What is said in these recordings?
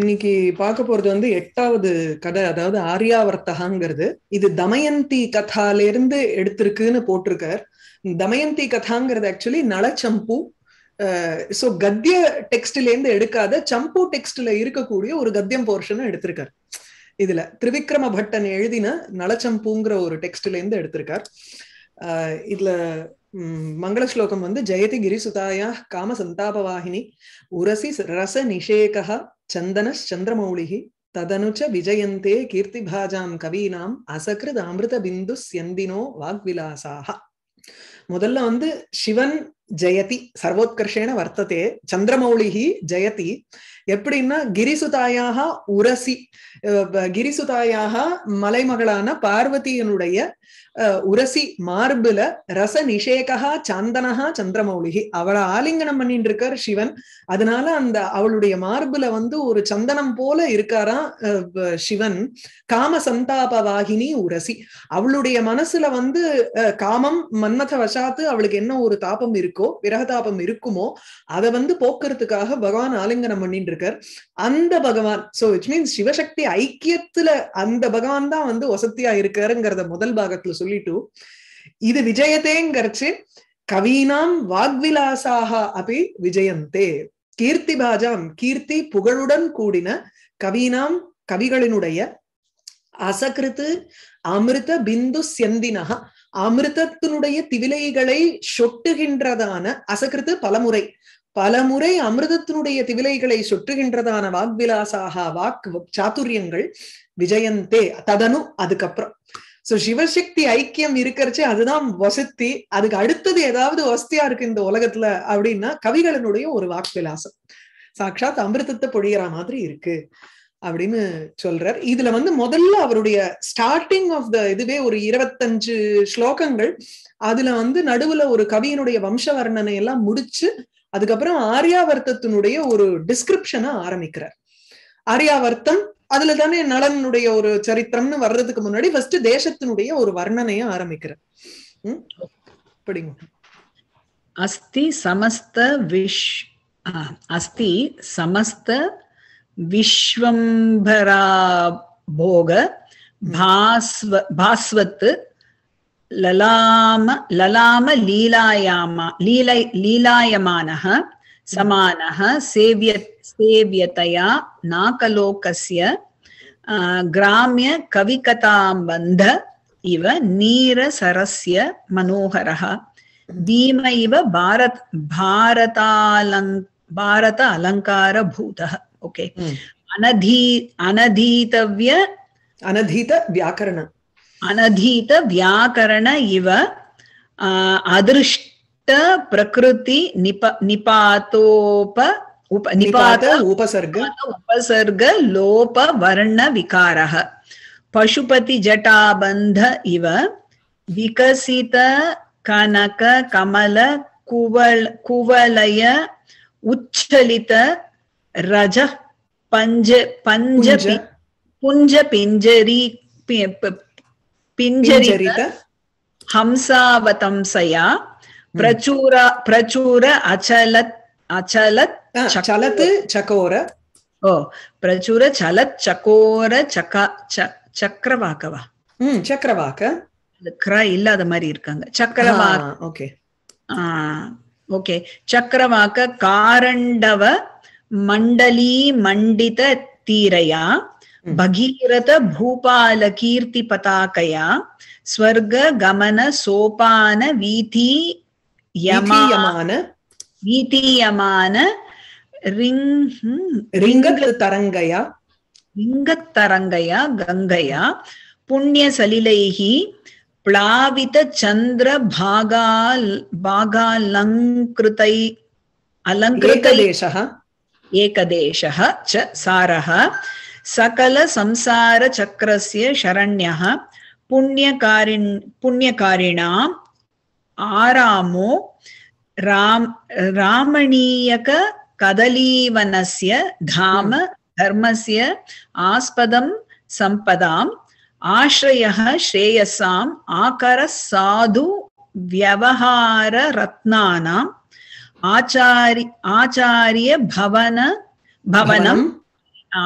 இன்னைக்கு பார்க்க போறது வந்து எட்டாவது கதை அதாவது ஆரியாவர்த்தகாங்கிறது இது தமயந்தி கதால இருந்து எடுத்திருக்குன்னு போட்டிருக்கார் தமயந்தி கதாங்கிறது ஆக்சுவலி நலச்சம்பு சோ கத்திய இருந்து எடுக்காத சம்பு டெக்ஸ்ட்ல இருக்கக்கூடிய ஒரு கத்தியம் போர்ஷன் எடுத்திருக்கார் இதுல திரிவிக்ரம பட்டன் எழுதின நலச்சம்புங்கிற ஒரு டெக்ஸ்ட்ல இருந்து எடுத்திருக்கார் இதுல மங்கள ஸ்லோகம் வந்து ஜெயதி கிரிசுதாயா காம சந்தாப வாகினி உரசி ரச நிஷேக சந்தன சந்தனச்சந்திரமௌளிகி ததனுச்ச விஜயந்தே கீர்த்தி பாஜாம் கவீனாம் அசகிருத் அமிர்த பிந்து செந்தினோ வாக்விலாசாக முதல்ல வந்து சிவன் ஜெயதி சர்வோத்கர்ஷேன வர்த்ததே சந்திரமௌளிகி ஜெயதி எப்படின்னா கிரிசுதாயாக உரசி கிரிசுதாயாக மலைமகளான பார்வதியனுடைய உரசி மார்புல ரச நிஷேகா சாந்தனஹா சந்திரமௌலிகி அவளை ஆலிங்கனம் பண்ணிட்டு இருக்கார் சிவன் அதனால அந்த அவளுடைய மார்புல வந்து ஒரு சந்தனம் போல இருக்காராம் சிவன் காம சந்தாப வாகினி உரசி அவளுடைய மனசுல வந்து காமம் மன்மத வசாத்து அவளுக்கு என்ன ஒரு தாபம் இருக்கோ விரகதாபம் இருக்குமோ அதை வந்து போக்குறதுக்காக பகவான் ஆலிங்கனம் பண்ணிட்டு இருக்கார் அந்த பகவான் சோ இட் மீன்ஸ் சிவசக்தி ஐக்கியத்துல அந்த பகவான் தான் வந்து வசத்தியா இருக்காருங்கிறத முதல் பாகத்துல சொல்லிட்டு இது விஜயத்தேங்கிறச்சு கவீனாம் வாக்விலாசாக அப்படி விஜயந்தே கீர்த்தி பாஜாம் கீர்த்தி புகழுடன் கூடின கவீனாம் கவிகளினுடைய அசகிருத்து அமிர்த பிந்து செந்தினக அமிர்தத்தினுடைய திவிலைகளை சொட்டுகின்றதான அசகிருத்து பலமுறை பலமுறை அமிர்தத்தினுடைய திவிலைகளை சுற்றுகின்றதான வாக்விலாசாக வாக் சாத்துரியங்கள் விஜயந்தே ததனு அதுக்கப்புறம் சோ சிவசக்தி ஐக்கியம் இருக்கிறச்சு அதுதான் வசத்தி அதுக்கு அடுத்தது ஏதாவது வசதியா இருக்கு இந்த உலகத்துல அப்படின்னா கவிகளினுடைய ஒரு வாக்விலாசம் சாட்சாத் அமிர்தத்தை பொழிகிற மாதிரி இருக்கு அப்படின்னு சொல்றார் இதுல வந்து முதல்ல அவருடைய ஸ்டார்டிங் ஆஃப் த இதுவே ஒரு இருபத்தஞ்சு ஸ்லோகங்கள் அதுல வந்து நடுவுல ஒரு கவியினுடைய வம்ச வர்ணனை எல்லாம் முடிச்சு அதுக்கப்புறம் ஆரியாவர்த்தத்தினுடைய ஒரு டிஸ்கிரிப்ஷனை ஆரம்பிக்கிறார் ஆரியாவர்த்தம் அதுல தானே நலனுடைய ஒரு சரித்திரம்னு வர்றதுக்கு முன்னாடி ஃபர்ஸ்ட் தேசத்தினுடைய ஒரு வர்ணனைய ஆரம்பிக்கிறார் படிங்க அஸ்தி சமஸ்த விஷ் அஸ்தி சமஸ்த விஸ்வம்பரா போக பாஸ்வ பாஸ்வத்து லலாம லலாம லீலாயாமா லீலை லீலாயமானः समानः सेव्य सेव्यतया नाकलोकस्य ग्राम्य कविकताम्बन्ध इव नीरसरस्य मनोहरः भीम इव भारत भारतालं भारत अलङ्कारभूतः ओके okay. अनधी अनधीतव्य अनधीत व्याकरण अनधीत व्याकरण इव अदृष्ट प्रकृति निप निपातोप उप निपात उपसर्ग उपसर्ग लोप वर्ण विकार पशुपति जटाबंध इव विकसित कनक कमल कुवल कुवलय उच्छलित रज पंज पंज पुंज पिंजरी பிஞ்சரித ஹம்சாவதம்சையா பிரச்சூர பிரச்சூர அச்சலத் அச்சலத் சலத்து சகோர ஓ பிரச்சூர சலத் சகோர சக சக்கரவாக்கவா ம் சக்கரவாக்க கிர இல்லாத மாதிரி இருக்காங்க சக்கரவாக ஓகே ஆ ஓகே சக்கரவாக்க காரண்டவ மண்டலி மண்டித தீரையா भगीरथ भूपाल कीर्ति पताकया स्वर्ग गमन सोपान वीति यमान வீதீயமான ரிங்கத்தரங்கயா ரிங்கத்தரங்கயா கங்கையா புண்ணிய சலிலைகி பிளாவித சந்திர பாகால் பாகாலங்கிருத்தை அலங்கிருத்த ஏகதேசः ஏகதேசः च सारः सकलसंसारचक्रस्य शरण्यः पुण्यकारि पुण्यकारिणाम् आरामो राम् रामणीयककदलीवनस्य धाम धर्मस्य आस्पदं सम्पदाम् आश्रयः श्रेयसाम् आकरसाधु व्यवहाररत्नानाम् आचार आचार्यभवन भवनम्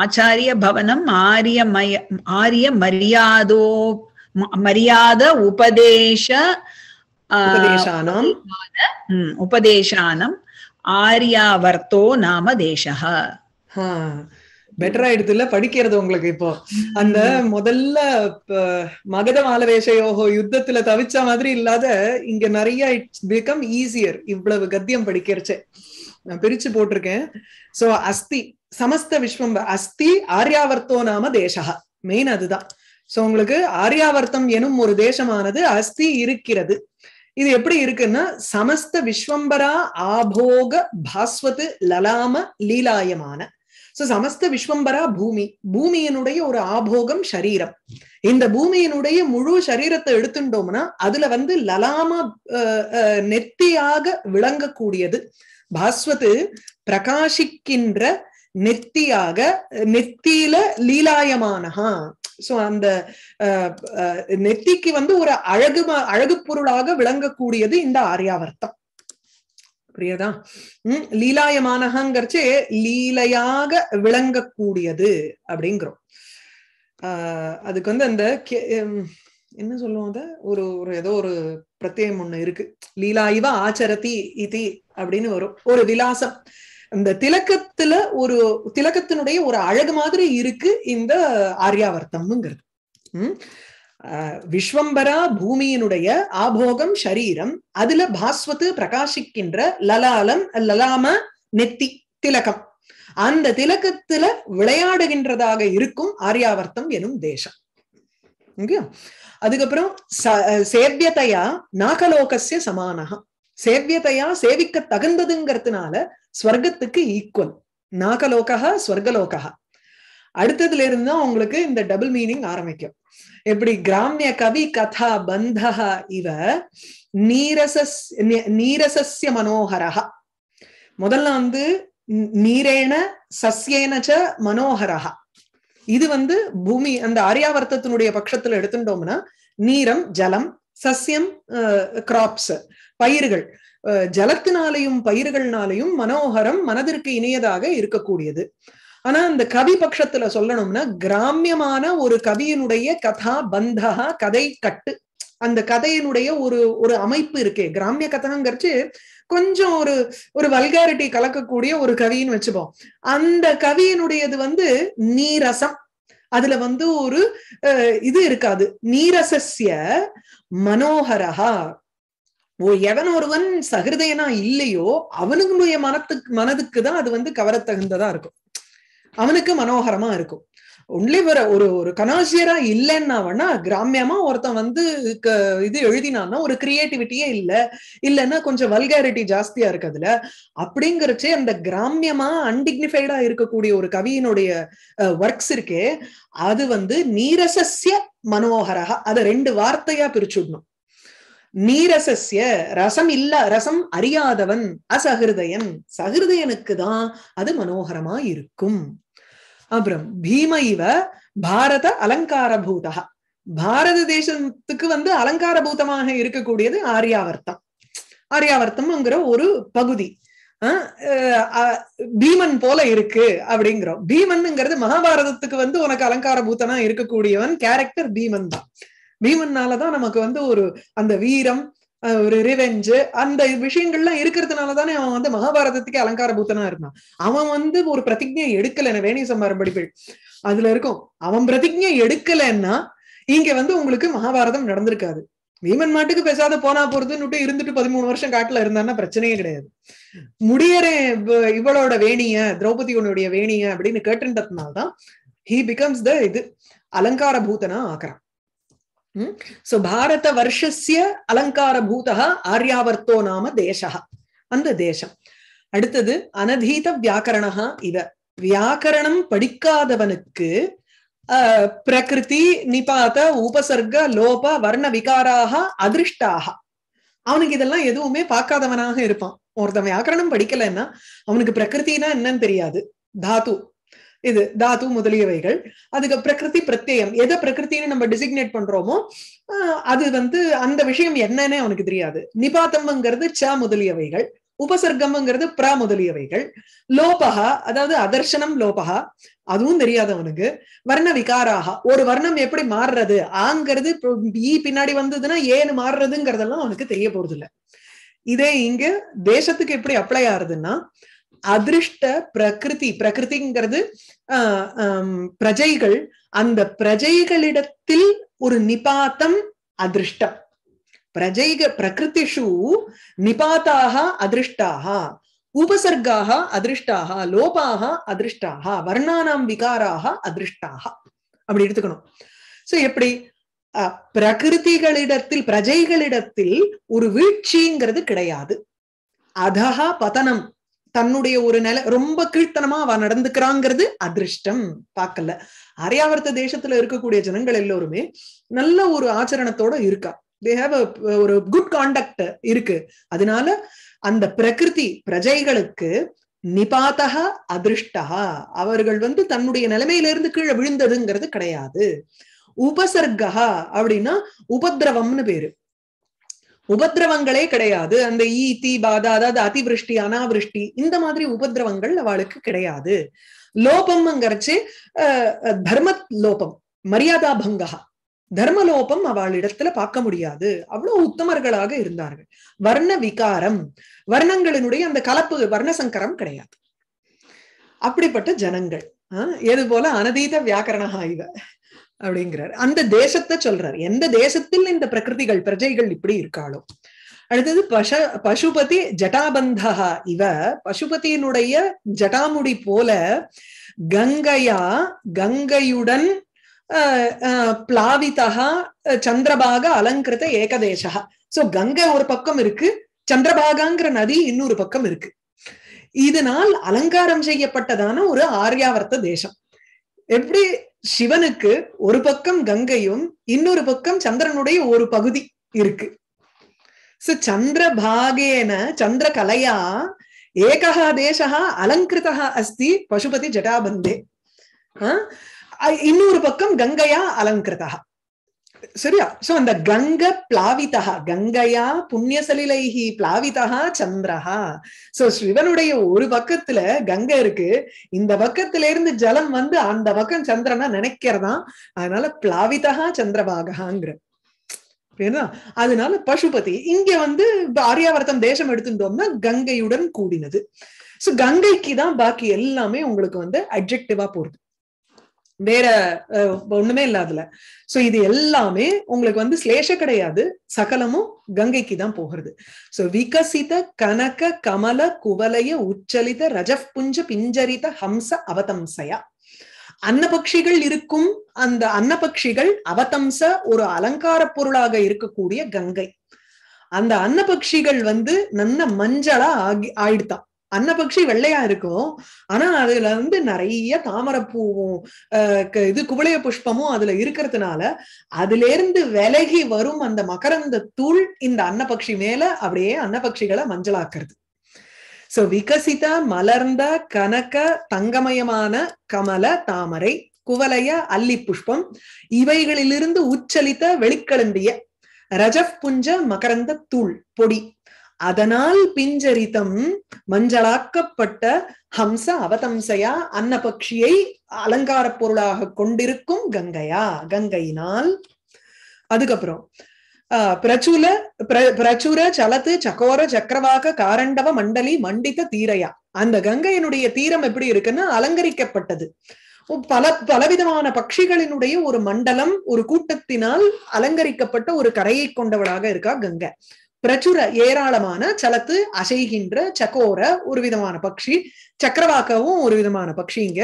ஆச்சாரிய பவனம் ஆரிய மய ஆரிய மரியாதோ மரியாத உபதேச உபதேசானம் ஆரியாவர்த்தோ நாம தேசக பெட்டர் ஆயிடுதுல படிக்கிறது உங்களுக்கு இப்போ அந்த முதல்ல மகத யோகோ யுத்தத்துல தவிச்ச மாதிரி இல்லாத இங்க நிறைய இட்ஸ் பிகம் ஈஸியர் இவ்வளவு கத்தியம் படிக்கிறச்சே நான் பிரிச்சு போட்டிருக்கேன் சோ அஸ்தி சமஸ்த விஸ்வம் அஸ்தி ஆர்யாவர்த்தோ நாம தேசகா மெயின் அதுதான் சோ உங்களுக்கு ஆர்யாவர்த்தம் எனும் ஒரு தேசமானது அஸ்தி இருக்கிறது இது எப்படி இருக்குன்னா சமஸ்த விஸ்வம்பரா ஆபோக பாஸ்வத்து லலாம லீலாயமான சோ சமஸ்த விஸ்வம்பரா பூமி பூமியினுடைய ஒரு ஆபோகம் சரீரம் இந்த பூமியினுடைய முழு சரீரத்தை எடுத்துட்டோம்னா அதுல வந்து லலாம நெத்தியாக விளங்கக்கூடியது பாஸ்வத்து பிரகாசிக்கின்ற நெத்தியாக நெத்தியில லீலாயமானஹா சோ அந்த நெத்திக்கு வந்து ஒரு அழகு அழகு பொருளாக விளங்கக்கூடியது இந்த ஆரியாவர்த்தம் புரியதா உம் லீலாயமானஹங்கிறச்சு லீலையாக விளங்கக்கூடியது அப்படிங்கிறோம் ஆஹ் அதுக்கு வந்து அந்த என்ன சொல்லுவோம் அத ஒரு ஒரு ஏதோ ஒரு பிரத்யேகம் ஒண்ணு இருக்கு லீலா இவ ஆச்சரதி இதி அப்படின்னு வரும் ஒரு விலாசம் இந்த திலக்கத்துல ஒரு திலக்கத்தினுடைய ஒரு அழகு மாதிரி இருக்கு இந்த ஆர்யாவர்த்தம்ங்கிறது உம் விஸ்வம்பரா பூமியினுடைய ஆபோகம் சரீரம் அதுல பாஸ்வத்து பிரகாசிக்கின்ற லலாலம் லலாம நெத்தி திலகம் அந்த திலக்கத்துல விளையாடுகின்றதாக இருக்கும் ஆர்யாவர்த்தம் எனும் தேசம் அதுக்கப்புறம் சேவியதையா நாகலோகசிய சமானகம் சேவியதையா சேவிக்க தகுந்ததுங்கிறதுனால ஸ்வர்க்கத்துக்கு ஈக்குவல் நாகலோகா ஸ்வர்கலோகா அடுத்ததுல இருந்து உங்களுக்கு இந்த டபுள் மீனிங் ஆரம்பிக்கும் எப்படி கிராமிய கவி கதா பந்தக இவ நீரசஸ் நீரசஸ்ய மனோகரா முதல்ல வந்து நீரேன சசியேனச்ச மனோகரா இது வந்து பூமி அந்த ஆரியாவர்த்தத்தினுடைய பட்சத்துல எடுத்துட்டோம்னா நீரம் ஜலம் சசியம் கிராப்ஸ் பயிர்கள் ஜலத்தினாலையும் பயிர்கள்னாலையும் மனோகரம் மனதிற்கு இணையதாக இருக்கக்கூடியது ஆனா அந்த கவி பட்சத்துல சொல்லணும்னா கிராமியமான ஒரு கவியினுடைய கதா பந்தகா கதை கட்டு அந்த கதையினுடைய ஒரு ஒரு அமைப்பு இருக்கே கிராமிய கதகங்கிறச்சு கொஞ்சம் ஒரு ஒரு வல்காரிட்டி கலக்கக்கூடிய ஒரு கவின்னு வச்சுப்போம் அந்த கவியினுடையது வந்து நீரசம் அதுல வந்து ஒரு இது இருக்காது நீரசஸ்ய மனோகரஹா எவன் ஒருவன் சகிருதயனா இல்லையோ அவனுடைய மனத்துக்கு மனதுக்கு தான் அது வந்து கவரத்தகுந்ததா இருக்கும் அவனுக்கு மனோகரமா இருக்கும் ஒன்லி ஒரு ஒரு கனாசியரா இல்லைன்னாவனா கிராமியமா ஒருத்தன் வந்து இது எழுதினான்னா ஒரு கிரியேட்டிவிட்டியே இல்ல இல்லைன்னா கொஞ்சம் வல்காரிட்டி ஜாஸ்தியா அதுல அப்படிங்கிறச்சு அந்த கிராமியமா அன்டிக்னிஃபைடா இருக்கக்கூடிய ஒரு கவியினுடைய ஒர்க்ஸ் இருக்கே அது வந்து நீரசஸ்ய மனோகரகா அதை ரெண்டு வார்த்தையா பிரிச்சுடணும் நீரசிய ரசம் இல்ல ரசம் அறியாதவன் அசகிருதயன் சகிருதயனுக்கு தான் அது மனோகரமா இருக்கும் அப்புறம் பீம இவ பாரத அலங்கார பூதா பாரத தேசத்துக்கு வந்து அலங்கார பூதமாக இருக்கக்கூடியது ஆரியாவர்த்தம் ஆர்யாவர்த்தம்ங்கிற ஒரு பகுதி பீமன் போல இருக்கு அப்படிங்கிறோம் பீமன்ங்கிறது மகாபாரதத்துக்கு வந்து உனக்கு அலங்கார பூத்தனா இருக்கக்கூடியவன் கேரக்டர் பீமன் தான் பீமன்னாலதான் நமக்கு வந்து ஒரு அந்த வீரம் ஒரு ரிவெஞ்சு அந்த விஷயங்கள்லாம் இருக்கிறதுனால தானே அவன் வந்து மகாபாரதத்துக்கே அலங்கார பூத்தனா இருந்தான் அவன் வந்து ஒரு பிரதிஜை எடுக்கலைன்னு வேணி சம்பாரம் படிப்பு அதுல இருக்கும் அவன் பிரதிஜை எடுக்கலைன்னா இங்க வந்து உங்களுக்கு மகாபாரதம் நடந்திருக்காது வீமன் மாட்டுக்கு பேசாத போனா போறதுன்னுட்டு இருந்துட்டு பதிமூணு வருஷம் காட்டுல இருந்தான்னா பிரச்சனையே கிடையாது முடியறே இவளோட வேணிய திரௌபதி உன்னுடைய வேணிய அப்படின்னு தான் ஹி பிகம்ஸ் த இது அலங்கார பூத்தனா ஆக்குறான் சோ பாரத வருஷஸ்ய அலங்காரபூதா ஆர்யாவர்த்தோ நாம தேசா அந்த தேசம் அடுத்தது அனதீத வியாக்கரணா இவ வியாக்கரணம் படிக்காதவனுக்கு பிரகிருதி நிபாத உபசர்க லோப வர்ண விகாராக அதிருஷ்டாக அவனுக்கு இதெல்லாம் எதுவுமே பார்க்காதவனாக இருப்பான் ஒருத்தன் வியாக்கரணம் படிக்கலைன்னா அவனுக்கு பிரகிருத்தினா என்னன்னு தெரியாது தாத்து இது தாது முதலியவைகள் அதுக்கு பிரகிருதி பிரத்யம் எதை பிரகிருத்தின்னு நம்ம டிசிக்னேட் பண்றோமோ அது வந்து அந்த விஷயம் என்னன்னு அவனுக்கு தெரியாது நிபாதம்ங்கிறது ச முதலியவைகள் உபசர்க்கம்ங்கிறது பிர முதலியவைகள் லோபகா அதாவது அதர்ஷனம் லோபகா அதுவும் தெரியாது அவனுக்கு வர்ண விகாராக ஒரு வர்ணம் எப்படி மாறுறது ஆங்கிறது ஈ பின்னாடி வந்ததுன்னா ஏன்னு மாறுறதுங்கிறதெல்லாம் அவனுக்கு தெரிய போறது இல்லை இதே இங்க தேசத்துக்கு எப்படி அப்ளை ஆகுதுன்னா அதிருஷ்ட பிரகிருதி பிரகிருதிங்கிறது பிரஜைகள் அந்த பிரஜைகளிடத்தில் ஒரு நிபாத்தம் அதிருஷ்டம் பிரஜைக பிரகிருஷு நிபாத்தாக அதிருஷ்டாக உபசர்காக அதிருஷ்டாக லோபாக அதிருஷ்டாக வர்ணானாம் விகாராக அதிருஷ்டாக அப்படி எடுத்துக்கணும் சோ எப்படி பிரகிருதிகளிடத்தில் பிரஜைகளிடத்தில் ஒரு வீழ்ச்சிங்கிறது கிடையாது அதஹா பதனம் தன்னுடைய ஒரு நிலை ரொம்ப கீழ்த்தனமா அவ நடந்துக்கிறாங்கிறது அதிர்ஷ்டம் பார்க்கல அரியாவர்த்த தேசத்துல இருக்கக்கூடிய ஜனங்கள் எல்லோருமே நல்ல ஒரு ஆச்சரணத்தோட இருக்கா தே ஹாவ் ஒரு குட் காண்டக்ட் இருக்கு அதனால அந்த பிரகிருதி பிரஜைகளுக்கு நிபாத்தா அதிருஷ்டகா அவர்கள் வந்து தன்னுடைய நிலைமையிலிருந்து கீழே விழுந்ததுங்கிறது கிடையாது உபசர்கா அப்படின்னா உபதிரவம்னு பேரு உபதிரவங்களே கிடையாது அந்த ஈ தீ பாதா அதாவது அதிவிருஷ்டி அனாவிருஷ்டி இந்த மாதிரி உபதிரவங்கள் அவளுக்கு கிடையாது லோபம்ங்கிறச்சு தர்ம லோபம் மரியாதா பங்கா அவள் இடத்துல பார்க்க முடியாது அவ்வளவு உத்தமர்களாக இருந்தார்கள் வர்ண விகாரம் வர்ணங்களினுடைய அந்த கலப்பு வர்ணசங்கரம் கிடையாது அப்படிப்பட்ட ஜனங்கள் ஆஹ் எது போல அனதீத வியாக்கரணா இவ அப்படிங்கிறார் அந்த தேசத்தை சொல்றார் எந்த தேசத்தில் இந்த பிரகிருதிகள் பிரஜைகள் இப்படி இருக்காளோ அடுத்தது பச பசுபதி ஜட்டாபந்தா இவ பசுபதியினுடைய ஜட்டாமுடி போல கங்கையா கங்கையுடன் பிளாவிதா சந்திரபாக அலங்கிருத ஏகதேசா சோ கங்கை ஒரு பக்கம் இருக்கு சந்திரபாகாங்கிற நதி இன்னொரு பக்கம் இருக்கு இதனால் அலங்காரம் செய்யப்பட்டதான ஒரு ஆர்யாவர்த்த தேசம் எப்படி சிவனுக்கு ஒரு பக்கம் கங்கையும் இன்னொரு பக்கம் சந்திரனுடைய ஒரு பகுதி இருக்கு சோ சந்திர பாகேன சந்திர கலையா ஏகா தேசா அலங்கிருதா அஸ்தி பசுபதி ஜட்டாபந்தே இன்னொரு பக்கம் கங்கையா அலங்கிருதா சரியா சோ அந்த கங்க பிளாவிதா கங்கையா சலிலைஹி பிளாவிதா சந்திரஹா சோ சிவனுடைய ஒரு பக்கத்துல கங்கை இருக்கு இந்த பக்கத்துல இருந்து ஜலம் வந்து அந்த பக்கம் சந்திரனா நினைக்கிறதா அதனால பிளாவிதா சந்திரபாகாங்கிற அதனால பசுபதி இங்க வந்து ஆரியாவர்த்தம் தேசம் எடுத்துட்டோம்னா கங்கையுடன் கூடினது சோ கங்கைக்கு தான் பாக்கி எல்லாமே உங்களுக்கு வந்து அப்ஜெக்டிவா போறது வேற ஒண்ணுமே இல்ல அதுல சோ இது எல்லாமே உங்களுக்கு வந்து ஸ்லேஷ கிடையாது சகலமும் கங்கைக்கு தான் போகிறது சோ விகசித கனக கமல குவலைய உச்சலித ரஜப் புஞ்ச பிஞ்சரித ஹம்ச அவதம்சயா அன்னபக்ஷிகள் இருக்கும் அந்த அன்னபக்ஷிகள் அவதம்ச ஒரு அலங்கார பொருளாக இருக்கக்கூடிய கங்கை அந்த அன்னபக்ஷிகள் வந்து நன்ன மஞ்சளா ஆகி ஆயிடுதான் அன்னபக்ஷி வெள்ளையா இருக்கும் ஆனா அதுல வந்து நிறைய தாமரப்பூவும் இது குவளைய புஷ்பமும் அதுல இருக்கிறதுனால அதுல இருந்து விலகி வரும் அந்த மகரந்த தூள் இந்த அன்னபக்ஷி மேல அப்படியே அன்னபக்ஷிகளை மஞ்சளாக்குறது சோ விகசித மலர்ந்த கனக தங்கமயமான கமல தாமரை குவலைய அல்லி புஷ்பம் இவைகளிலிருந்து உச்சலித்த வெளிக்கெழுந்திய ரஜப் புஞ்ச மகரந்த தூள் பொடி அதனால் பிஞ்சரித்தம் மஞ்சளாக்கப்பட்ட ஹம்ச அவதம்சையா அன்னபக்ஷியை அலங்கார பொருளாக கொண்டிருக்கும் கங்கையா கங்கையினால் அதுக்கப்புறம் பிரச்சுல பிரச்சுர சலத்து சகோர சக்கரவாக காரண்டவ மண்டலி மண்டித்த தீரையா அந்த கங்கையினுடைய தீரம் எப்படி இருக்குன்னா அலங்கரிக்கப்பட்டது பல பலவிதமான பட்சிகளினுடைய ஒரு மண்டலம் ஒரு கூட்டத்தினால் அலங்கரிக்கப்பட்ட ஒரு கரையை கொண்டவளாக இருக்கா கங்கை பிரச்சுர ஏராளமான சலத்து அசைகின்ற சக்கோர ஒரு விதமான பக்ஷி சக்கரவாக்கவும் ஒரு விதமான பக்ஷிங்க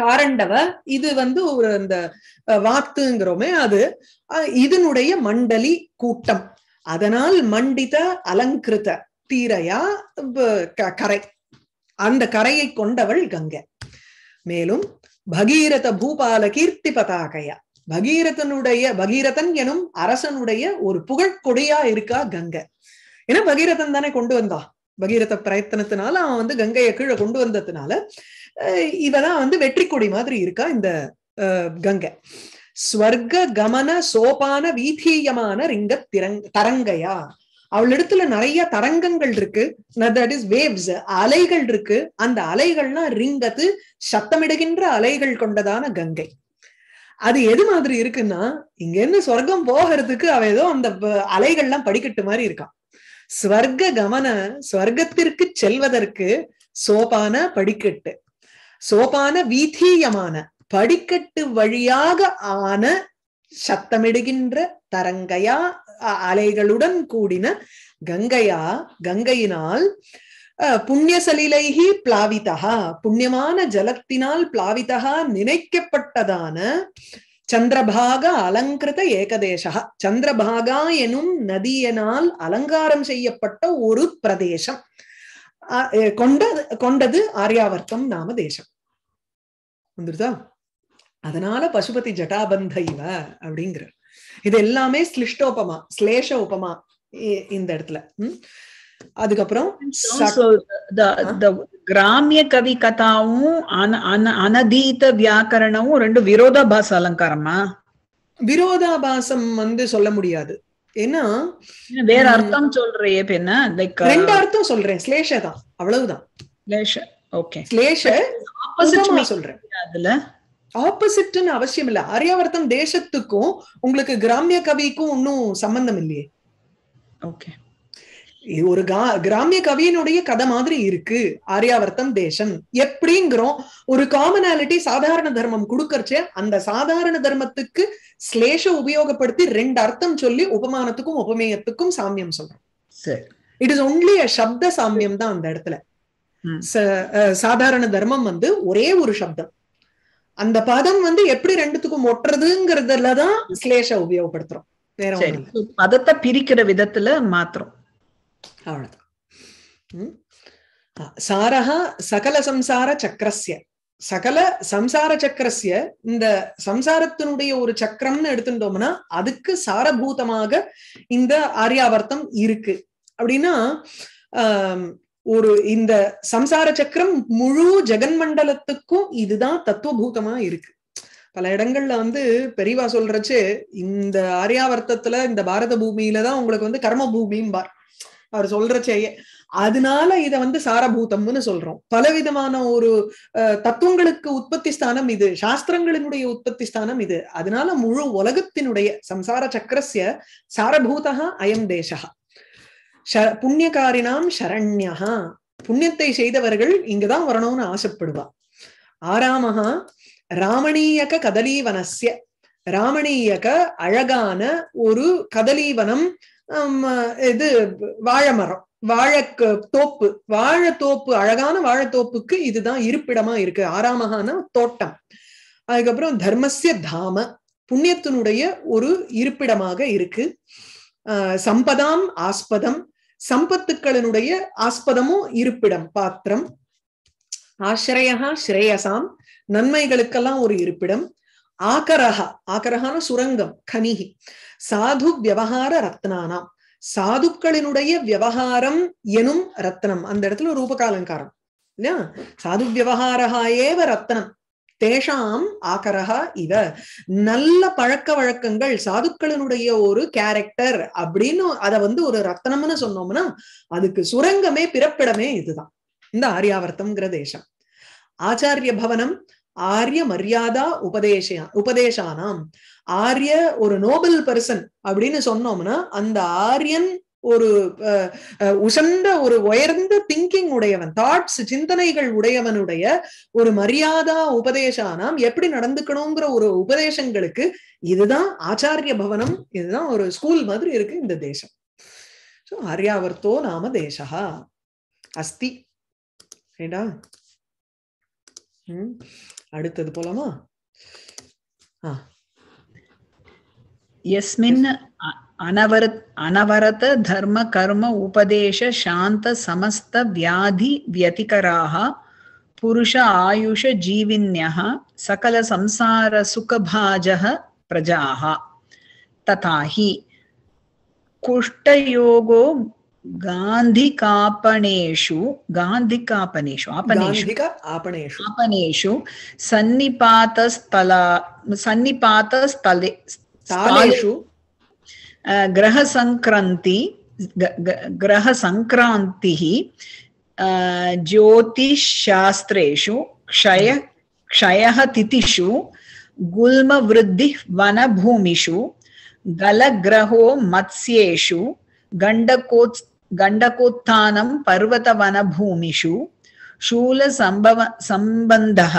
காரண்டவ இது வந்து ஒரு அந்த வாத்துங்கிறோமே அது இதனுடைய மண்டலி கூட்டம் அதனால் மண்டித அலங்கிருத தீரையா கரை அந்த கரையை கொண்டவள் கங்கை மேலும் பகீரத பூபால கீர்த்தி பதாகையா பகீரதனுடைய பகீரதன் எனும் அரசனுடைய ஒரு புகழ் கொடியா இருக்கா கங்கை ஏன்னா பகீரதன் தானே கொண்டு வந்தா பகீரத பிரயத்தனத்தினால அவன் வந்து கங்கையை கீழே கொண்டு வந்ததுனால இவதான் வந்து வெற்றி கொடி மாதிரி இருக்கா இந்த கங்கை ஸ்வர்க கமன சோபான வீதீயமான ரிங்க திரங் தரங்கையா இடத்துல நிறைய தரங்கங்கள் இருக்கு தட் இஸ் வேவ்ஸ் அலைகள் இருக்கு அந்த அலைகள்னா ரிங்கத்து சத்தமிடுகின்ற அலைகள் கொண்டதான கங்கை அது எது மாதிரி இருக்குன்னா இங்க இருந்து சொர்க்கம் போகிறதுக்கு அவ ஏதோ அந்த அலைகள்லாம் படிக்கட்டு மாதிரி இருக்கான் ஸ்வர்க கமன ஸ்வர்க்கத்திற்கு செல்வதற்கு சோபான படிக்கட்டு சோபான வீதீயமான படிக்கட்டு வழியாக ஆன சத்தமிடுகின்ற தரங்கையா அலைகளுடன் கூடின கங்கையா கங்கையினால் புண்ணிய சலிலைகி பிளாவிதா புண்ணியமான ஜலத்தினால் பிளாவிதா நினைக்கப்பட்டதான சந்திரபாக அலங்கிருத ஏகதேசா சந்திரபாகா எனும் நதியனால் அலங்காரம் செய்யப்பட்ட ஒரு பிரதேசம் கொண்டது கொண்டது ஆர்யாவர்த்தம் நாம தேசம் வந்துருதா அதனால பசுபதி ஜட்டாபந்த இவ அப்படிங்கிற இது எல்லாமே ஸ்லிஷ்டோபமா உபமா ஸ்லேஷ உபமா இந்த இடத்துல உம் அதுக்கப்புறம் கிராமிய கவி கதாவும் அனதீத வியாக்கரணமும் ரெண்டு விரோதாபாச அலங்காரமா விரோதாபாசம் வந்து சொல்ல முடியாது ஏன்னா வேற அர்த்தம் சொல்றே என்ன லைக் ரெண்டு அர்த்தம் சொல்றேன் ஸ்லேஷ தான் அவ்வளவுதான் ஸ்லேஷ ஓகே ஸ்லேஷ ஆப்போசிட் சொல்றேன் அதுல ஆப்போசிட்னு அவசியம் இல்ல அரியாவர்த்தம் தேசத்துக்கும் உங்களுக்கு கிராமிய கவிக்கும் ஒன்னும் சம்பந்தம் இல்லையே ஓகே இது ஒரு கா கிராமிய கவியினுடைய கதை மாதிரி இருக்கு ஆரியாவர்த்தம் தேசம் எப்படிங்கிறோம் ஒரு காமனாலிட்டி சாதாரண தர்மம் கொடுக்கறச்சே அந்த சாதாரண தர்மத்துக்கு ஸ்லேஷ உபயோகப்படுத்தி ரெண்டு அர்த்தம் சொல்லி உபமானத்துக்கும் உபமேயத்துக்கும் சாமியம் சொல்றோம் இட் இஸ் ஒன்லி அ சப்த சாமியம் தான் அந்த இடத்துல சாதாரண தர்மம் வந்து ஒரே ஒரு சப்தம் அந்த பதம் வந்து எப்படி ரெண்டுத்துக்கும் ஒட்டுறதுங்கிறதுலதான் ஸ்லேஷ உபயோகப்படுத்துறோம் பதத்தை பிரிக்கிற விதத்துல மாத்திரம் அவ்வளோதான் சாரஹா சகல சம்சார சக்கரஸ்ய சகல சம்சார சக்கரஸ்ய இந்த சம்சாரத்தினுடைய ஒரு சக்கரம்னு எடுத்துட்டோம்னா அதுக்கு சாரபூதமாக இந்த ஆரியாவர்த்தம் இருக்கு அப்படின்னா ஒரு இந்த சம்சார சக்கரம் முழு ஜெகன்மண்டலத்துக்கும் இதுதான் தத்துவபூதமா இருக்கு பல இடங்கள்ல வந்து பெரியவா சொல்றச்சு இந்த ஆரியாவர்த்தத்துல இந்த பாரத பூமியில தான் உங்களுக்கு வந்து கர்ம பூமியும் பார் அவர் சொல்ற செய்ய அதனால இத வந்து சாரபூதம்னு சொல்றோம் பலவிதமான ஒரு தத்துவங்களுக்கு உற்பத்தி ஸ்தானம் இது சாஸ்திரங்களினுடைய உற்பத்தி ஸ்தானம் இது அதனால முழு உலகத்தினுடைய சம்சார சக்கரஸ்ய சாரபூதா அயம் தேசா புண்ணியகாரினாம் சரண்யா புண்ணியத்தை செய்தவர்கள் இங்கதான் வரணும்னு ஆசைப்படுவா ஆராமஹா ராமணீயக கதலீவனஸ்ய ராமணீயக அழகான ஒரு கதலீவனம் இது வாழை மரம் வாழை தோப்பு வாழைத்தோப்பு அழகான வாழைத்தோப்புக்கு இதுதான் இருப்பிடமா இருக்கு ஆறாமகான தோட்டம் அதுக்கப்புறம் தர்மசிய தாம புண்ணியத்தினுடைய ஒரு இருப்பிடமாக இருக்கு சம்பதாம் ஆஸ்பதம் சம்பத்துக்களினுடைய ஆஸ்பதமும் இருப்பிடம் பாத்திரம் ஆசிரயா ஸ்ரேயசாம் நன்மைகளுக்கெல்லாம் ஒரு இருப்பிடம் ஆகரஹா ஆகரஹான சுரங்கம் கனிகி சாது விவகார ரத்னானாம் சாதுக்களினுடைய விவகாரம் எனும் ரத்னம் அந்த இடத்துல ஒரு ரூபகாலங்காரம் இல்லையா சாது விவகாரா ஏவ ரத்னம் தேஷாம் ஆக்கரகா இவ நல்ல பழக்க வழக்கங்கள் சாதுக்களினுடைய ஒரு கேரக்டர் அப்படின்னு அதை வந்து ஒரு ரத்தனம்னு சொன்னோம்னா அதுக்கு சுரங்கமே பிறப்பிடமே இதுதான் இந்த ஆரியாவர்த்தம்ங்கிற தேசம் ஆச்சாரிய பவனம் ஆரிய மரியாதா உபதேச உபதேசானாம் ஆரிய ஒரு நோபல் பர்சன் அப்படின்னு சொன்னோம்னா அந்த ஆரியன் ஒரு உசந்த ஒரு உயர்ந்த திங்கிங் உடையவன் தாட்ஸ் சிந்தனைகள் உடையவனுடைய ஒரு மரியாதா உபதேசானாம் எப்படி நடந்துக்கணுங்கிற ஒரு உபதேசங்களுக்கு இதுதான் ஆச்சாரிய பவனம் இதுதான் ஒரு ஸ்கூல் மாதிரி இருக்கு இந்த தேசம் ஸோ ஆர்யாவர்த்தோ நாம தேசா அஸ்தி சரிடா அடுத்தது போலாமா ஆ यस्मिन् अनवर अनवरत धर्म कर्म उपदेश, समस्त, व्याधि, व्यतिकराः पुरुष आयुष, सकल, संसार सुखभाजः प्रजाः तथा हि कुष्ठयोगो गान्धिकापणेषु सन्निपातस्थले ग्रहसङ्क्रान्ति ग्रहसङ्क्रान्तिः ज्योतिश्शास्त्रेषु क्षय क्षयः तिथिषु वनभूमिषु गलग्रहो मत्स्येषु गण्डकोत् गण्डकोत्थानं पर्वतवनभूमिषु सम्बन्धः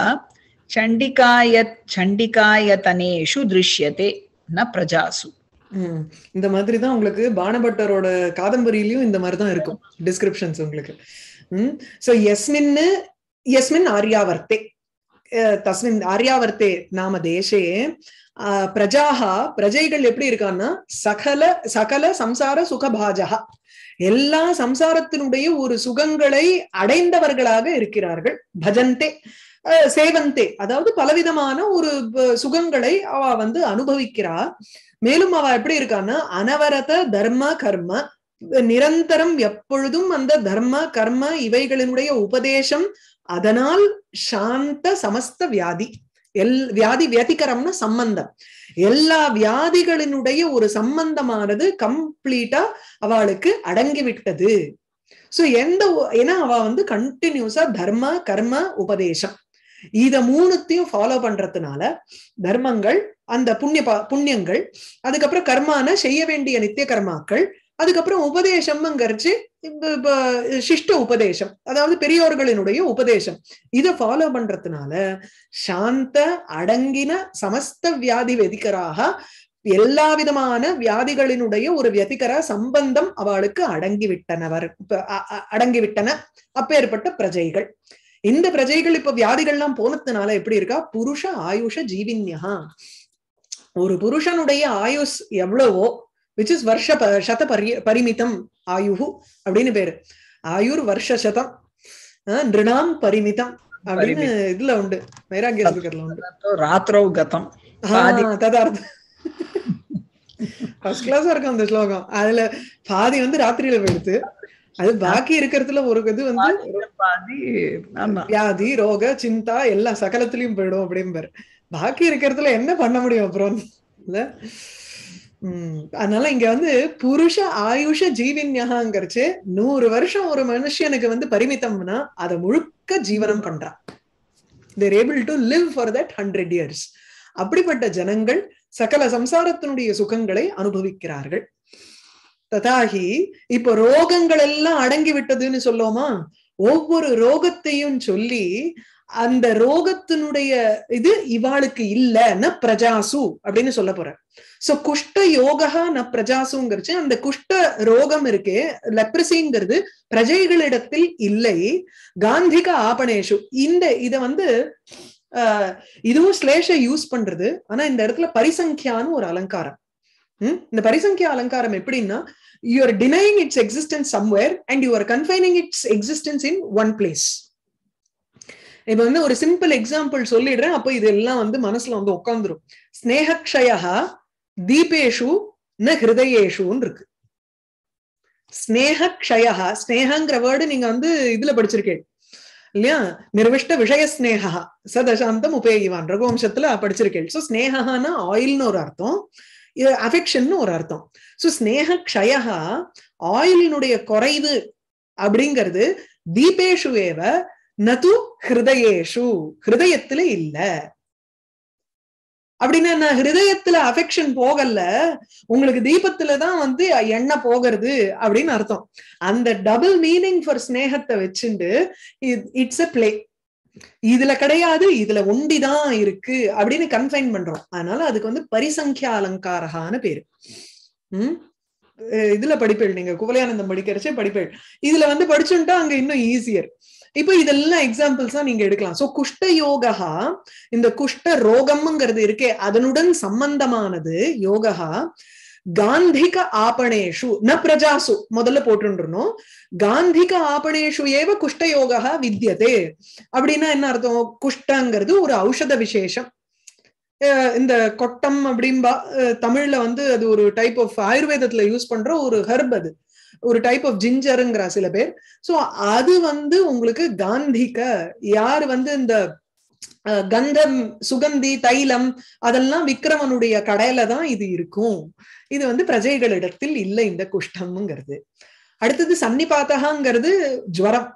चण्डिकाय चण्डिकायतनेषु दृश्यते ந பிரஜாசு இந்த மாதிரி தான் உங்களுக்கு பானபட்டரோட காதம்பரியிலையும் இந்த மாதிரி தான் இருக்கும் டிஸ்கிரிப்ஷன்ஸ் உங்களுக்கு ம் சோ எஸ்மின்னு எஸ்மின் ஆர்யாவர்த்தே தஸ்மின் ஆர்யாவர்த்தே நாம தேசே பிரஜாஹா பிரஜைகள் எப்படி இருக்கான்னா சகல சகல சம்சார சுகபாஜகா எல்லா சம்சாரத்தினுடைய ஒரு சுகங்களை அடைந்தவர்களாக இருக்கிறார்கள் பஜந்தே சேவந்தே அதாவது பலவிதமான ஒரு சுகங்களை அவ வந்து அனுபவிக்கிறா மேலும் அவ எப்படி இருக்கான்னா அனவரத தர்ம கர்ம நிரந்தரம் எப்பொழுதும் அந்த தர்ம கர்ம இவைகளினுடைய உபதேசம் அதனால் சாந்த சமஸ்த வியாதி எல் வியாதி வியதிகரம்னு சம்பந்தம் எல்லா வியாதிகளினுடைய ஒரு சம்பந்தமானது கம்ப்ளீட்டா அவளுக்கு அடங்கி விட்டது சோ எந்த ஏன்னா அவ வந்து கண்டினியூஸா தர்ம கர்ம உபதேசம் இத மூணுத்தையும் ஃபாலோ பண்றதுனால தர்மங்கள் அந்த புண்ணிய புண்ணியங்கள் அதுக்கப்புறம் கர்மான செய்ய வேண்டிய நித்திய கர்மாக்கள் அதுக்கப்புறம் உபதேசம்ங்கிறச்சு சிஷ்ட உபதேசம் அதாவது பெரியோர்களினுடைய உபதேசம் இதை ஃபாலோ பண்றதுனால சாந்த அடங்கின சமஸ்த வியாதி வெதிக்கராக எல்லா விதமான வியாதிகளினுடைய ஒரு வியதிகர சம்பந்தம் அவளுக்கு அடங்கிவிட்டனவர் அடங்கிவிட்டன அப்பேற்பட்ட பிரஜைகள் இந்த பிரஜைகள் இப்ப வியாதிகள்லாம் போனதுனால எப்படி இருக்கா புருஷ ஆயுஷ ஜீவின்யா ஒரு புருஷனுடைய ஆயுஷ் எவ்வளவோ விச் இஸ் வருஷ சத பரி பரிமிதம் ஆயுகு அப்படின்னு பேரு ஆயுர் வருஷ சதம் நிருணாம் பரிமிதம் அப்படின்னு இதுல உண்டு வைராகிய உண்டு ராத்ரவ் கதம் ததார்த்தம் ஃபர்ஸ்ட் கிளாஸா இருக்கும் அந்த ஸ்லோகம் அதுல பாதி வந்து ராத்திரியில போயிடுது அது பாக்கி இருக்கிறதுல ஒரு இது வந்து வியாதி ரோக சிந்தா எல்லா சகலத்திலயும் போயிடும் அப்படிம்பாரு பாக்கி இருக்கிறதுல என்ன பண்ண முடியும் அப்புறம் இல்ல உம் அதனால இங்க வந்து புருஷ ஆயுஷ ஜீவின்யாங்கிறச்சு நூறு வருஷம் ஒரு மனுஷனுக்கு வந்து பரிமித்தம்னா அதை முழுக்க ஜீவனம் பண்றான் they're able to live for that hundred years அப்படிப்பட்ட ஜனங்கள் சகல சம்சாரத்தினுடைய சுகங்களை அனுபவிக்கிறார்கள் ததாகி இப்போ ரோகங்கள் எல்லாம் அடங்கி விட்டதுன்னு சொல்லுவோமா ஒவ்வொரு ரோகத்தையும் சொல்லி அந்த ரோகத்தினுடைய இது இவாளுக்கு இல்ல ந பிரஜாசு அப்படின்னு சொல்ல போற சோ குஷ்ட யோகா ந பிரஜாசுங்கிறச்சு அந்த குஷ்ட ரோகம் இருக்கு லெப்ரசிங்கிறது பிரஜைகளிடத்தில் இல்லை காந்திக ஆபணேஷு இந்த இத வந்து இதுவும் ஸ்லேஷ யூஸ் பண்றது ஆனா இந்த இடத்துல பரிசங்கியான்னு ஒரு அலங்காரம் Hmm? இந்த பரிசங்கிய அலங்காரம் எப்படின்னா you are denying its existence somewhere and you are confining its existence in one place இப்ப வந்து ஒரு சிம்பிள் எக்ஸாம்பிள் சொல்லிடுறேன் அப்போ எல்லாம் வந்து மனசுல வந்து உட்காந்துரும் ஸ்னேகக்ஷயா தீபேஷு ந ஹிருதயேஷுன்னு இருக்கு ஸ்னேகக்ஷயா ஸ்னேகங்கிற வேர்டு நீங்க வந்து இதுல படிச்சிருக்கேன் இல்லையா நிர்விஷ்ட விஷய ஸ்னேகா சதசாந்தம் உபயோகிவான் ரகுவம்சத்துல படிச்சிருக்கேன் சோ ஸ்னேகான ஆயில்னு ஒரு அர்த்தம் அஃபெக்ஷன் ஒரு அர்த்தம் ஸோ ஸ்னேக க்ஷயா ஆயிலினுடைய குறைவு அப்படிங்கிறது தீபேஷு ஏவ நது ஹிருதயேஷு ஹிருதயத்துல இல்ல அப்படின்னா நான் ஹிருதயத்துல அஃபெக்ஷன் போகல உங்களுக்கு தீபத்துல தான் வந்து எண்ணெய் போகிறது அப்படின்னு அர்த்தம் அந்த டபுள் மீனிங் ஃபார் ஸ்னேகத்தை வச்சுண்டு இட்ஸ் அ பிளே இதுல கிடையாது இதுல ஒண்டிதான் இருக்கு அப்படின்னு கன்ஃபைன் பண்றோம் அதனால அதுக்கு வந்து பரிசங்கியா அலங்காரகான பேரு உம் இதுல படிப்பேள் நீங்க குவலையானந்தம் படிக்கிறச்சே படிப்பேள் இதுல வந்து படிச்சுட்டா அங்க இன்னும் ஈஸியர் இப்ப இதெல்லாம் எக்ஸாம்பிள்ஸ் தான் நீங்க எடுக்கலாம் சோ குஷ்ட யோகா இந்த குஷ்ட ரோகம்ங்கிறது இருக்கே அதனுடன் சம்பந்தமானது யோகா காந்திக ஆபணேஷு ந பிரஜாசு முதல்ல போட்டுருணும் காந்திக ஆபணேஷு ஏவ குஷ்டயோகா வித்தியதே அப்படின்னா என்ன அர்த்தம் குஷ்டங்கிறது ஒரு ஔஷத விசேஷம் இந்த கொட்டம் அப்படின்பா தமிழ்ல வந்து அது ஒரு டைப் ஆஃப் ஆயுர்வேதத்துல யூஸ் பண்ற ஒரு ஹெர்ப் அது ஒரு டைப் ஆஃப் ஜிஞ்சருங்கிற சில பேர் சோ அது வந்து உங்களுக்கு காந்திக யார் வந்து இந்த கந்தம் சுகந்தி தைலம் அதெல்லாம் விக்ரமனுடைய கடையில தான் இது இருக்கும் இது வந்து பிரஜைகளிடத்தில் இல்லை இந்த குஷ்டம்ங்கிறது அடுத்தது சன்னிபாத்தகாங்கிறது ஜுவரம்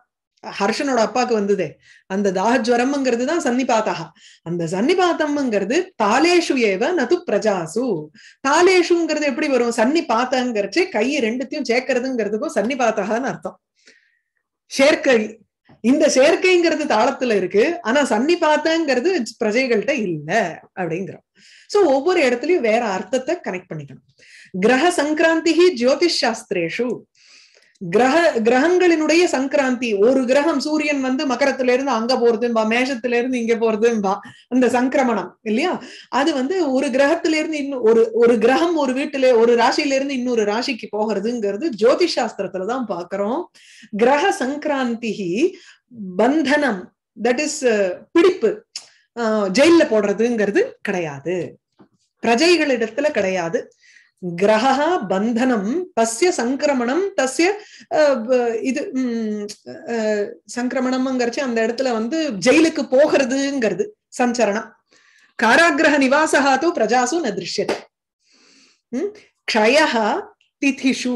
ஹர்ஷனோட அப்பாவுக்கு வந்ததே அந்த தாக ஜுவரம்ங்கிறது தான் சன்னிபாத்தகா அந்த சன்னிபாத்தம்ங்கிறது தாலேஷு ஏவ நது பிரஜாசு தாலேஷுங்கிறது எப்படி வரும் சன்னிபாத்தங்கிறச்சு கை ரெண்டுத்தையும் சேர்க்கறதுங்கிறதுக்கும் சன்னிபாத்தகான்னு அர்த்தம் சேர்க்கை இந்த சேர்க்கைங்கிறது தாளத்துல இருக்கு ஆனா சன்னி பார்த்தங்கிறது பிரஜைகள்கிட்ட இல்ல அப்படிங்கிறோம் சோ ஒவ்வொரு இடத்துலயும் வேற அர்த்தத்தை கனெக்ட் பண்ணிக்கணும் கிரக சங்கராந்தி ஜோதிஷ் சாஸ்திரேஷு கிரக கிரகங்களினுடைய சங்கராந்தி ஒரு கிரகம் சூரியன் வந்து மகரத்துல இருந்து அங்க போறதும்பா மேஷத்துல இருந்து இங்க போறதும்பா அந்த சங்கிரமணம் இல்லையா அது வந்து ஒரு கிரகத்துல இருந்து இன்னும் ஒரு ஒரு கிரகம் ஒரு வீட்டுல ஒரு ராசியில இருந்து இன்னொரு ராசிக்கு போகிறதுங்கிறது ஜோதிஷ் சாஸ்திரத்துலதான் பாக்குறோம் கிரக சங்கராந்தி பந்தனம் தட் இஸ் பிடிப்பு ஜெயில போடுறதுங்கிறது கிடையாது பிரஜைகளிடத்துல கிடையாது கிரக பந்தனம் தஸ்ய சங்கிரமணம் தசிய இது சங்கிரமணம்ங்கிறச்சு அந்த இடத்துல வந்து ஜெயிலுக்கு போகிறதுங்கிறது சஞ்சரணம் காராகிரக நிவாசகா தூ பிரஜாசு ந திருஷ்யது கஷயா திதிஷு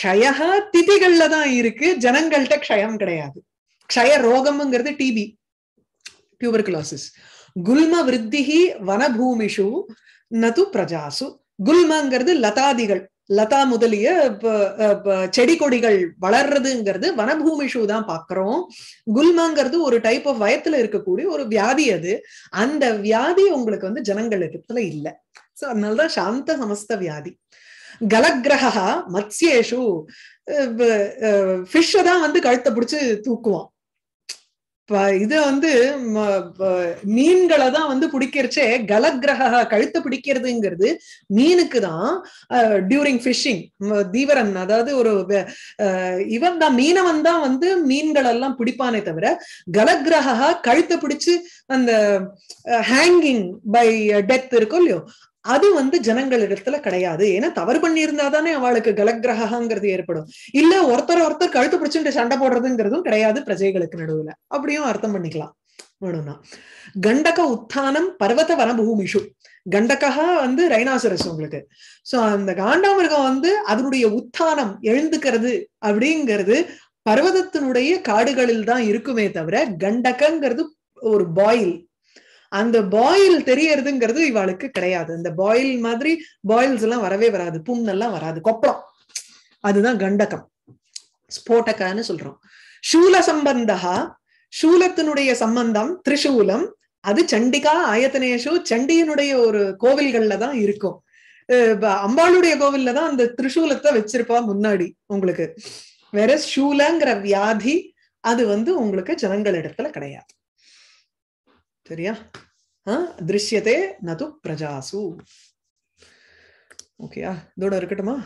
கஷயா திதிகள்ல தான் இருக்கு ஜனங்கள்கிட்ட க்ஷயம் கிடையாது க்ஷய ரோகம்ங்கிறது டிபி டியூபர்குலோசிஸ் குல்ம விருத்திஹி வனபூமிஷு நது பிரஜாசு குல்மங்கிறது லதாதிகள் லதா முதலிய செடி கொடிகள் வளர்றதுங்கிறது வனபூமி ஷூ தான் பாக்குறோம் குல்மாங்கிறது ஒரு டைப் ஆஃப் வயத்துல இருக்கக்கூடிய ஒரு வியாதி அது அந்த வியாதி உங்களுக்கு வந்து ஜனங்களிடத்துல இல்லை சோ அதனாலதான் சாந்த சமஸ்த வியாதி கலக்கிரகா மத்யேஷு ஃபிஷ்ஷதான் தான் வந்து கழுத்தை பிடிச்சு தூக்குவான் இது வந்து மீன்களை தான் வந்து பிடிக்கிறச்சே கலக்கிரக கழுத்தை பிடிக்கிறதுங்கிறது மீனுக்கு தான் டியூரிங் ஃபிஷிங் தீவரன் அதாவது ஒரு இவன் தான் மீனவன் தான் வந்து மீன்கள் எல்லாம் பிடிப்பானே தவிர கலக்கிரக கழுத்தை பிடிச்சு அந்த ஹேங்கிங் பை டெத் இருக்கும் இல்லையோ அது வந்து ஜனங்களிடத்துல கிடையாது ஏன்னா தவறு பண்ணியிருந்தா தானே அவளுக்கு கலக்கிரகிறது ஏற்படும் இல்ல ஒருத்தர் ஒருத்தர் கழுத்து பிடிச்சுட்டு சண்டை போடுறதுங்கிறதும் கிடையாது பிரஜைகளுக்கு நடுவுல அப்படியும் அர்த்தம் பண்ணிக்கலாம் வேணும்னா கண்டக உத்தானம் பர்வத வனபூமிஷு கண்டகா வந்து ரைனாசரஸ் உங்களுக்கு சோ அந்த காண்டாமிருகம் வந்து அதனுடைய உத்தானம் எழுந்துக்கிறது அப்படிங்கிறது பர்வதத்தினுடைய காடுகளில் தான் இருக்குமே தவிர கண்டகங்கிறது ஒரு பாயில் அந்த பாயில் தெரியறதுங்கிறது இவாளுக்கு கிடையாது இந்த பாயில் மாதிரி பாயில்ஸ் எல்லாம் வரவே வராது புண்ணெல்லாம் வராது கொப்பளம் அதுதான் கண்டகம் ஸ்போட்டக்கான்னு சொல்றோம் சூல சம்பந்தா சூலத்தினுடைய சம்பந்தம் திரிசூலம் அது சண்டிகா ஆயத்தனேஷு சண்டியனுடைய ஒரு கோவில்கள்ல தான் இருக்கும் அம்பாளுடைய கோவில்ல தான் அந்த திரிசூலத்தை வச்சிருப்பா முன்னாடி உங்களுக்கு வேற சூலங்கிற வியாதி அது வந்து உங்களுக்கு ஜனங்கள் இடத்துல கிடையாது சரியா திருஷ்யத்தை நது பிரஜாசு ஓகேயா இதோட இருக்கட்டுமா